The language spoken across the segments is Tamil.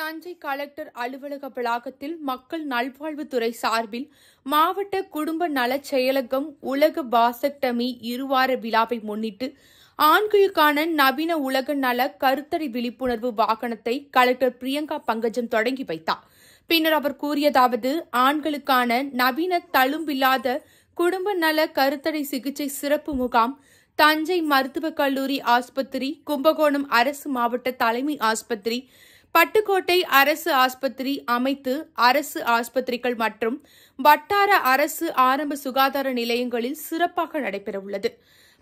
தஞ்சை கலெக்டர் அலுவலக வளாகத்தில் மக்கள் நல்வாழ்வுத்துறை சார்பில் மாவட்ட குடும்ப நலச் செயலகம் உலக பாசக்டமி இருவார விழாவை முன்னிட்டு ஆண்களுக்கான நவீன உலக நல கருத்தடை விழிப்புணர்வு வாகனத்தை கலெக்டர் பிரியங்கா பங்கஜம் தொடங்கி வைத்தார் பின்னர் அவர் கூறியதாவது ஆண்களுக்கான நவீன தழும்பில்லாத குடும்ப நல கருத்தடை சிகிச்சை சிறப்பு முகாம் தஞ்சை மருத்துவக் கல்லூரி ஆஸ்பத்திரி கும்பகோணம் அரசு மாவட்ட தலைமை ஆஸ்பத்திரி பட்டுக்கோட்டை அரசு ஆஸ்பத்திரி அமைத்து அரசு ஆஸ்பத்திரிகள் மற்றும் வட்டார அரசு ஆரம்ப சுகாதார நிலையங்களில் சிறப்பாக நடைபெறவுள்ளது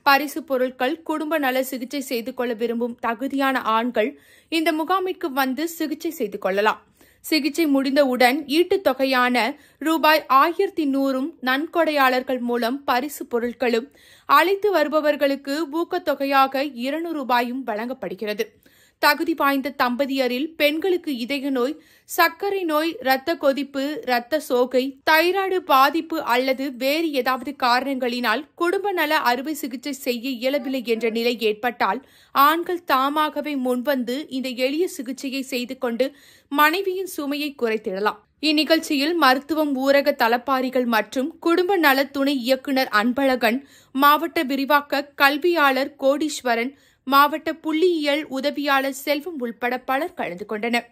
பரிசு பொருட்கள் குடும்ப நல சிகிச்சை செய்து கொள்ள விரும்பும் தகுதியான ஆண்கள் இந்த முகாமிற்கு வந்து சிகிச்சை செய்து கொள்ளலாம் சிகிச்சை முடிந்தவுடன் ஈட்டுத் தொகையான ரூபாய் ஆயிரத்தி நூறும் நன்கொடையாளர்கள் மூலம் பரிசு பொருட்களும் அழைத்து வருபவர்களுக்கு ஊக்கத்தொகையாக இருநூறு ரூபாயும் வழங்கப்படுகிறது தகுதி வாய்ந்த தம்பதியரில் பெண்களுக்கு இதய நோய் சர்க்கரை நோய் இரத்த கொதிப்பு இரத்த சோகை தைராய்டு பாதிப்பு அல்லது வேறு ஏதாவது காரணங்களினால் குடும்ப நல அறுவை சிகிச்சை செய்ய இயலவில்லை என்ற நிலை ஏற்பட்டால் ஆண்கள் தாமாகவே முன்வந்து இந்த எளிய சிகிச்சையை செய்து கொண்டு மனைவியின் சுமையை குறைத்திடலாம் இந்நிகழ்ச்சியில் மருத்துவம் ஊரக தளப்பாரிகள் மற்றும் குடும்ப நல துணை இயக்குநர் அன்பழகன் மாவட்ட விரிவாக்க கல்வியாளர் கோடீஸ்வரன் மாவட்ட புள்ளியியல் உதவியாளர் செல்வம் உள்பட பலர் கலந்து கொண்டனர்